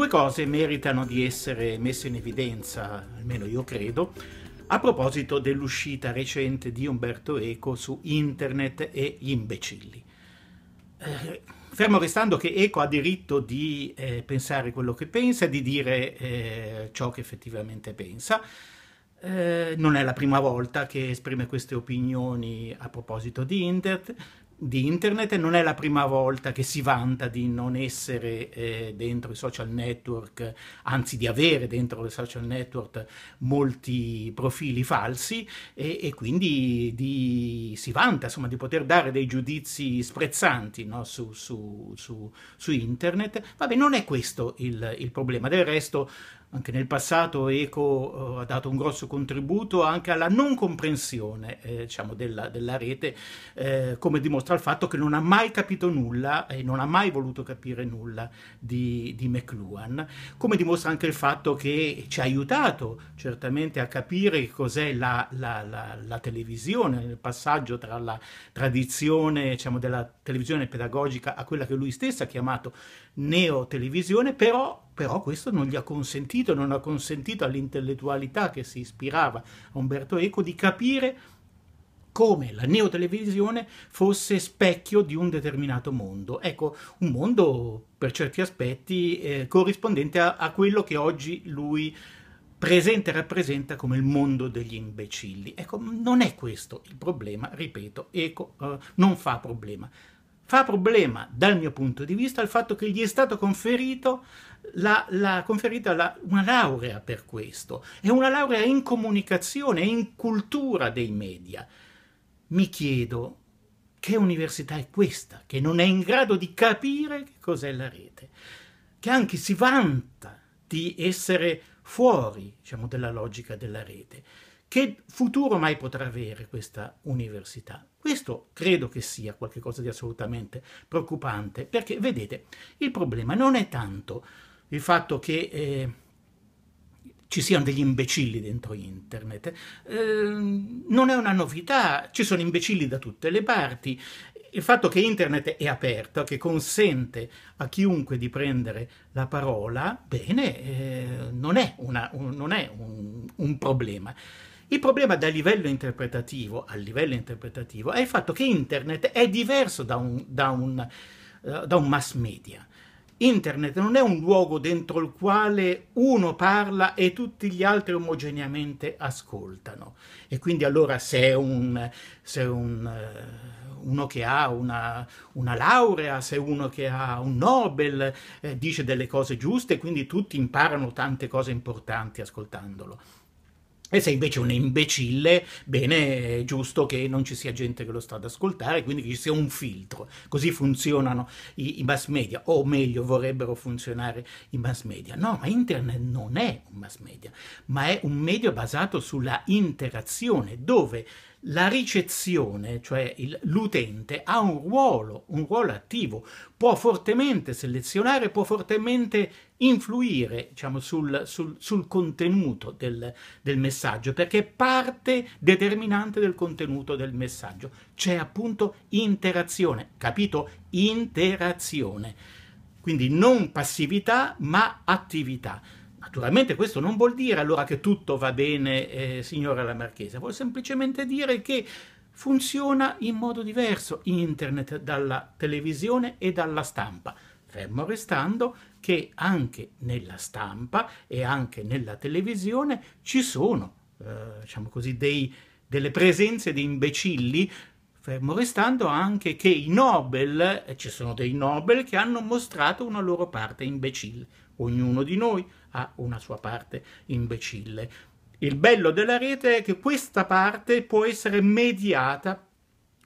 Due cose meritano di essere messe in evidenza, almeno io credo, a proposito dell'uscita recente di Umberto Eco su internet e gli imbecilli. Eh, fermo restando che Eco ha diritto di eh, pensare quello che pensa, e di dire eh, ciò che effettivamente pensa. Eh, non è la prima volta che esprime queste opinioni a proposito di internet, di internet e non è la prima volta che si vanta di non essere eh, dentro i social network, anzi di avere dentro i social network molti profili falsi e, e quindi di, si vanta insomma, di poter dare dei giudizi sprezzanti no, su, su, su, su, internet. Vabbè, non è questo il, il problema. Del resto anche nel passato ECO eh, ha dato un grosso contributo anche alla non comprensione eh, diciamo, della, della, rete, eh, come dimostra il fatto che non ha mai capito nulla e non ha mai voluto capire nulla di, di McLuhan, come dimostra anche il fatto che ci ha aiutato certamente a capire cos'è la, la, la, la televisione, il passaggio tra la tradizione diciamo, della televisione pedagogica a quella che lui stesso ha chiamato neotelevisione, però però questo non gli ha consentito, non ha consentito all'intellettualità che si ispirava a Umberto Eco di capire come la neotelevisione fosse specchio di un determinato mondo. Ecco, un mondo per certi aspetti eh, corrispondente a, a quello che oggi lui presenta e rappresenta come il mondo degli imbecilli. Ecco, non è questo il problema, ripeto, Eco eh, non fa problema. Fa problema, dal mio punto di vista, il fatto che gli è stato conferito la, la, conferita la, una laurea per questo, è una laurea in comunicazione, in cultura dei media. Mi chiedo che università è questa che non è in grado di capire che cos'è la rete, che anche si vanta di essere fuori diciamo, della logica della rete. Che futuro mai potrà avere questa università? Questo credo che sia qualcosa di assolutamente preoccupante, perché vedete, il problema non è tanto il fatto che eh, ci siano degli imbecilli dentro internet, eh, non è una novità, ci sono imbecilli da tutte le parti, il fatto che internet è aperto, che consente a chiunque di prendere la parola, bene, eh, non è, una, un, non è un, un problema. Il problema dal livello interpretativo al livello interpretativo è il fatto che internet è diverso da un, da un, eh, da un mass media. Internet non è un luogo dentro il quale uno parla e tutti gli altri omogeneamente ascoltano. E quindi allora se è un, se è un, eh, uno che ha una, una, laurea, se è uno che ha un Nobel, eh, dice delle cose giuste, quindi tutti imparano tante cose importanti ascoltandolo e se invece è un imbecille, bene, è giusto che non ci sia gente che lo sta ad ascoltare, quindi che ci sia un filtro. Così funzionano i, i, mass media, o meglio vorrebbero funzionare i mass media. No, ma internet non è un mass media, ma è un medio basato sulla interazione, dove la ricezione, cioè il, l'utente, ha un ruolo, un ruolo attivo, può fortemente selezionare, può fortemente influire diciamo, sul, sul, sul, contenuto del, del messaggio, perché è parte determinante del contenuto del messaggio. C'è appunto interazione, capito? Interazione. Quindi non passività, ma attività. Naturalmente questo non vuol dire allora che tutto va bene, eh, signora la Marchesa, vuol semplicemente dire che funziona in modo diverso internet dalla televisione e dalla stampa fermo restando che anche nella stampa e anche nella televisione ci sono, eh, diciamo così, dei, delle presenze di imbecilli, fermo restando anche che i Nobel, eh, ci sono dei Nobel che hanno mostrato una loro parte imbecille. Ognuno di noi ha una sua parte imbecille. Il bello della rete è che questa parte può essere mediata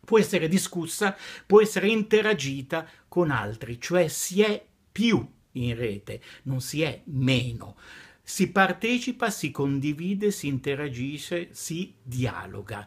può essere discussa, può essere interagita con altri, cioè si è più in rete, non si è meno. Si partecipa, si condivide, si interagisce, si dialoga.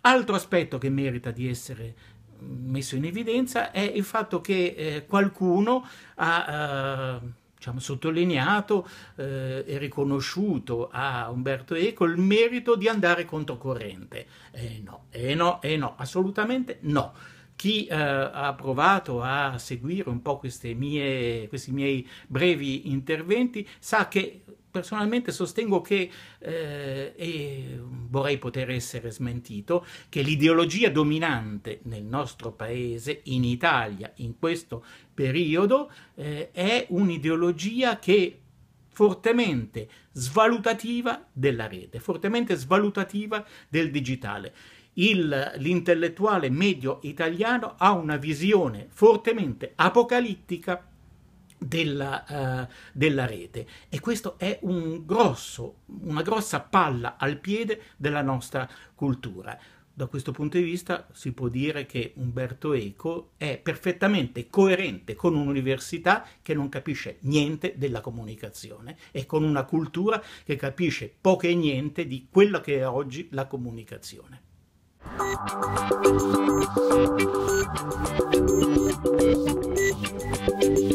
Altro aspetto che merita di essere mm, messo in evidenza è il fatto che eh, qualcuno ha... Eh, diciamo, sottolineato eh, e riconosciuto a Umberto Eco il merito di andare controcorrente. E eh no, e eh no, e eh, no, assolutamente no. Chi eh, ha provato a seguire un po' mie, questi miei brevi interventi sa che personalmente sostengo che, eh, e vorrei poter essere smentito, che l'ideologia dominante nel nostro paese, in Italia, in questo periodo, eh, è un'ideologia che fortemente svalutativa della rete, fortemente svalutativa del digitale. Il, l'intellettuale medio italiano ha una visione fortemente apocalittica della, uh, eh, della, rete e questo è un grosso, una grossa palla al piede della nostra cultura. Da questo punto di vista si può dire che Umberto Eco è perfettamente coerente con un'università che non capisce niente della comunicazione e con una cultura che capisce poco e niente di quello che è oggi la comunicazione. Thank